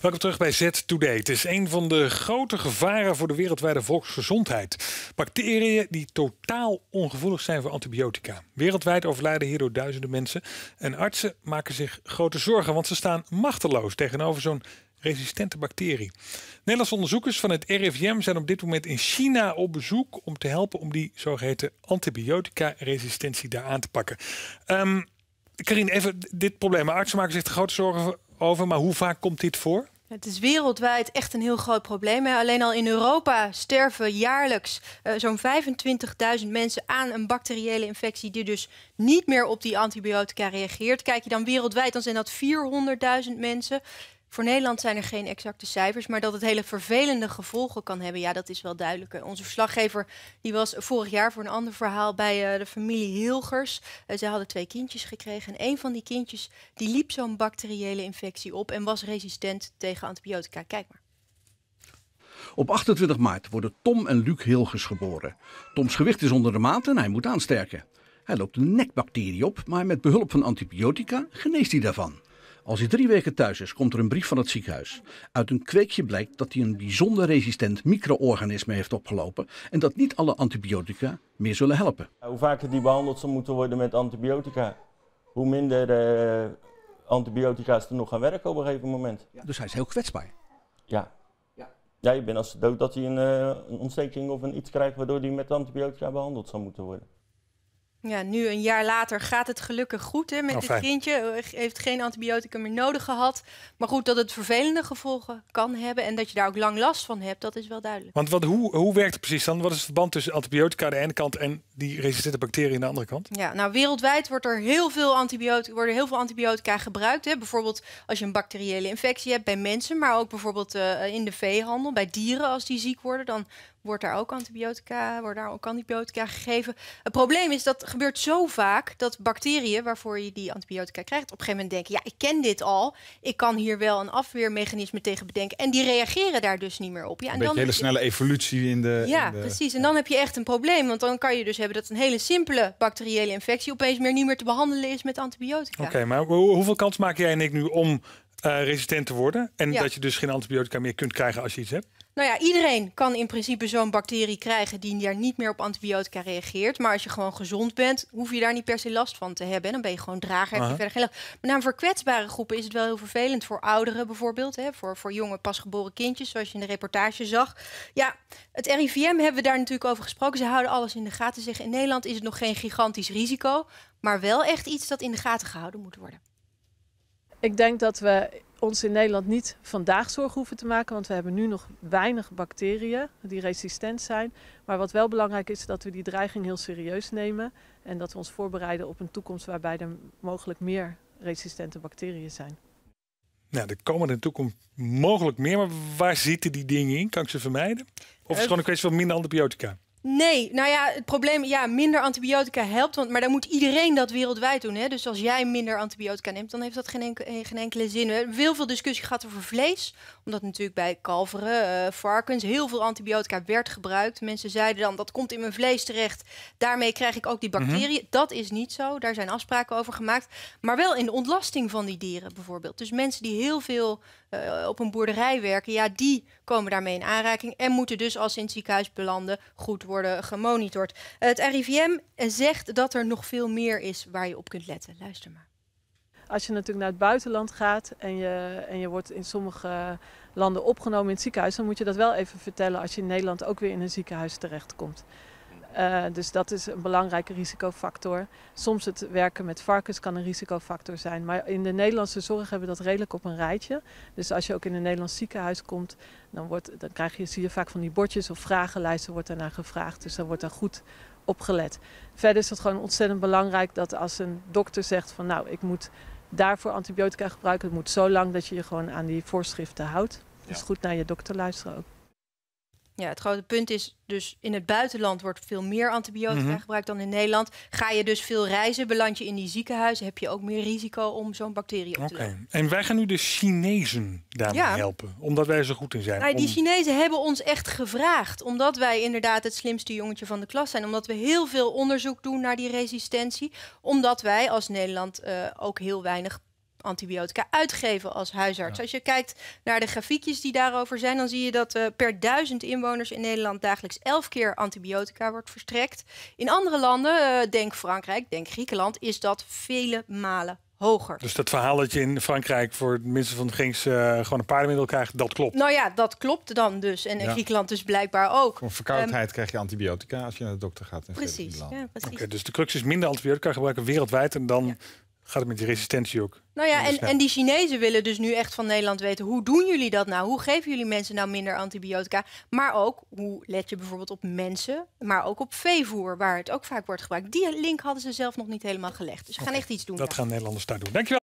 Welkom terug bij Z Today. Het is een van de grote gevaren voor de wereldwijde volksgezondheid. Bacteriën die totaal ongevoelig zijn voor antibiotica. Wereldwijd overlijden hierdoor duizenden mensen. En artsen maken zich grote zorgen, want ze staan machteloos tegenover zo'n resistente bacterie. Nederlandse onderzoekers van het RIVM zijn op dit moment in China op bezoek om te helpen om die zogeheten antibiotica-resistentie daar aan te pakken. Um, ehm, Karin, even dit probleem. Artsen maken zich grote zorgen over, maar hoe vaak komt dit voor? Het is wereldwijd echt een heel groot probleem. Alleen al in Europa sterven jaarlijks eh, zo'n 25.000 mensen aan een bacteriële infectie die dus niet meer op die antibiotica reageert. Kijk je dan wereldwijd, dan zijn dat 400.000 mensen. Voor Nederland zijn er geen exacte cijfers, maar dat het hele vervelende gevolgen kan hebben, ja, dat is wel duidelijk. Onze verslaggever die was vorig jaar voor een ander verhaal bij eh, de familie Hilgers. Eh, zij hadden twee kindjes gekregen en een van die kindjes die liep zo'n bacteriële infectie op en was resistent tegen antibiotica. Kijk maar. Op 28 maart worden Tom en Luc Hilgers geboren. Toms gewicht is onder de maat en hij moet aansterken. Hij loopt een nekbacterie op, maar met behulp van antibiotica geneest hij daarvan. Als hij drie weken thuis is, komt er een brief van het ziekenhuis. Uit een kweekje blijkt dat hij een bijzonder resistent micro-organisme heeft opgelopen en dat niet alle antibiotica meer zullen helpen. Hoe vaker die behandeld zou moeten worden met antibiotica, hoe minder uh, antibiotica's er nog gaan werken op een gegeven moment. dus hij is heel kwetsbaar. Ja. Ja, je bent als dood dat hij een, eh, een ontsteking of een iets krijgt waardoor hij met antibiotica behandeld zal moeten worden. Ja, nu een jaar later gaat het gelukkig goed hè, met oh, dit kindje. Eh, heeft geen antibiotica meer nodig gehad. Maar goed, dat het vervelende gevolgen kan hebben en dat je daar ook lang last van hebt, dat is wel duidelijk. Want wat, hoe, hoe werkt het precies dan? Wat is het verband tussen antibiotica aan de ene kant en die resistente bacteriën aan de andere kant? Ja, nou wereldwijd wordt er heel veel antibiotica, worden heel veel antibiotica gebruikt. Hè. Bijvoorbeeld als je een bacteriële infectie hebt bij mensen, maar ook bijvoorbeeld eh, in de veehandel, bij dieren als die ziek worden, dan wordt daar ook antibiotica, wordt daar ook antibiotica gegeven. Het probleem is dat gebeurt zo vaak dat bacteriën waarvoor je die antibiotica krijgt, op een gegeven moment denken: ja, ik ken dit al, ik kan hier wel een afweermechanisme tegen bedenken. En die reageren daar dus niet meer op. Ja, en dan een hele snelle evolutie in de. Ja, precies. En dan heb je echt een probleem, want dan kan je dus hebben dat een hele simpele bacteriële infectie opeens meer niet meer te behandelen is met antibiotica. Oké, maar hoeveel kans maak jij en ik nu om uh, resistent te worden. En dat je dus geen antibiotica meer kunt krijgen als je iets hebt. Nou ja, iedereen kan in principe zo'n bacterie krijgen die daar niet meer op antibiotica reageert. Maar als je gewoon gezond bent, hoef je daar niet per se last van te hebben. En dan ben je gewoon drager, verder geen last. Met name nou, voor kwetsbare groepen is het wel heel vervelend. Voor ouderen bijvoorbeeld, hè, voor, voor jonge pasgeboren kindjes, zoals je in de reportage zag. Ja, het RIVM hebben we daar natuurlijk over gesproken. Ze houden alles in de gaten. Zeggen in Nederland is het nog geen gigantisch risico, maar wel echt iets dat in de gaten gehouden moet worden. Ik denk dat we ons in Nederland niet vandaag zorgen hoeven te maken, want we hebben nu nog weinig bacteriën die resistent zijn. Maar wat wel belangrijk is, dat we die dreiging heel serieus nemen en dat we ons voorbereiden op een toekomst waarbij er mogelijk meer resistente bacteriën zijn. Nou, er komen in de toekomst mogelijk meer, maar waar zitten die dingen in? Kan ik ze vermijden? Of is het gewoon een kwestie van minder antibiotica? Nee, nou ja, het probleem, ja, minder antibiotica helpt. Want, maar dan moet iedereen dat wereldwijd doen. Hè? Dus als jij minder antibiotica neemt, dan heeft dat geen, eh, geen enkele zin. heel veel discussie gaat over vlees. Omdat natuurlijk bij kalveren, eh, varkens, heel veel antibiotica werd gebruikt. Mensen zeiden dan, dat komt in mijn vlees terecht. Daarmee krijg ik ook die mhm. bacteriën. Dat is niet zo. Daar zijn afspraken over gemaakt. Maar wel in de ontlasting van die dieren bijvoorbeeld. Dus mensen die heel veel eh, op een boerderij werken, ja, die komen daarmee in aanraking. En moeten dus als ze in het ziekenhuis belanden, goed worden worden gemonitord. Het RIVM zegt dat er nog veel meer is waar je op kunt letten. Luister maar. Als je natuurlijk naar het buitenland gaat en je, en je wordt in sommige landen opgenomen in het ziekenhuis, dan moet je dat wel even vertellen als je in Nederland ook weer in een ziekenhuis terechtkomt. Eh, dus dat is een belangrijke risicofactor. Soms het werken met varkens kan een risicofactor zijn. Maar in de Nederlandse zorg hebben we dat redelijk op een rijtje. Dus als je ook in een Nederlands ziekenhuis komt, dan, wordt, dan krijg je, zie je vaak van die bordjes of vragenlijsten wordt daarna gevraagd. Dus dan wordt daar goed op gelet. Verder is het gewoon ontzettend belangrijk dat als een dokter zegt van nou, ik moet daarvoor antibiotica gebruiken, het moet zo lang dat je je gewoon aan die voorschriften houdt. Dus goed naar je dokter luisteren ook. Ja, het grote punt is dus in het buitenland wordt veel meer antibiotica mhm. gebruikt dan in Nederland. Ga je dus veel reizen, beland je in die ziekenhuizen, heb je ook meer risico om zo'n bacterie op te okay. En wij gaan nu de Chinezen daarmee helpen, omdat wij zo goed in zijn. Nou, Die Chinezen hebben ons echt gevraagd, omdat wij inderdaad het slimste jongetje van de klas zijn. Omdat we heel veel onderzoek doen naar die resistentie. Omdat wij als Nederland eh, ook heel weinig antibiotica uitgeven als huisarts. Als je kijkt naar de grafiekjes die daarover zijn, dan zie je dat eh, per duizend inwoners in Nederland dagelijks elf keer antibiotica wordt verstrekt. In andere landen, eh, denk Frankrijk, denk Griekenland, is dat vele malen Hoger. Dus dat verhaal dat je in Frankrijk voor het minste van de gings eh, gewoon een paardenmiddel krijgt, dat klopt. Nou ja, dat klopt dan dus. En in Griekenland dus blijkbaar ook. Voor verkoudheid ehm, krijg je antibiotica als je naar de dokter gaat. In precies. Ja, precies. dus de crux is minder antibiotica gebruiken wereldwijd en dan gaat het met die resistentie ook. Nou ja, en, en die Chinezen willen dus nu echt van Nederland weten... hoe doen jullie dat nou? Hoe geven jullie mensen nou minder antibiotica? Maar ook, hoe let je bijvoorbeeld op mensen... maar ook op veevoer, waar het ook vaak wordt gebruikt. Die link hadden ze zelf nog niet helemaal gelegd. Dus ze gaan echt iets doen. Dat gaan Nederlanders daar doen. Dankjewel.